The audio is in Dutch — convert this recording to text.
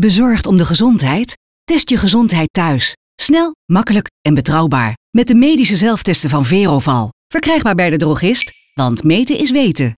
Bezorgd om de gezondheid? Test je gezondheid thuis. Snel, makkelijk en betrouwbaar. Met de medische zelftesten van Veroval. Verkrijgbaar bij de drogist, want meten is weten.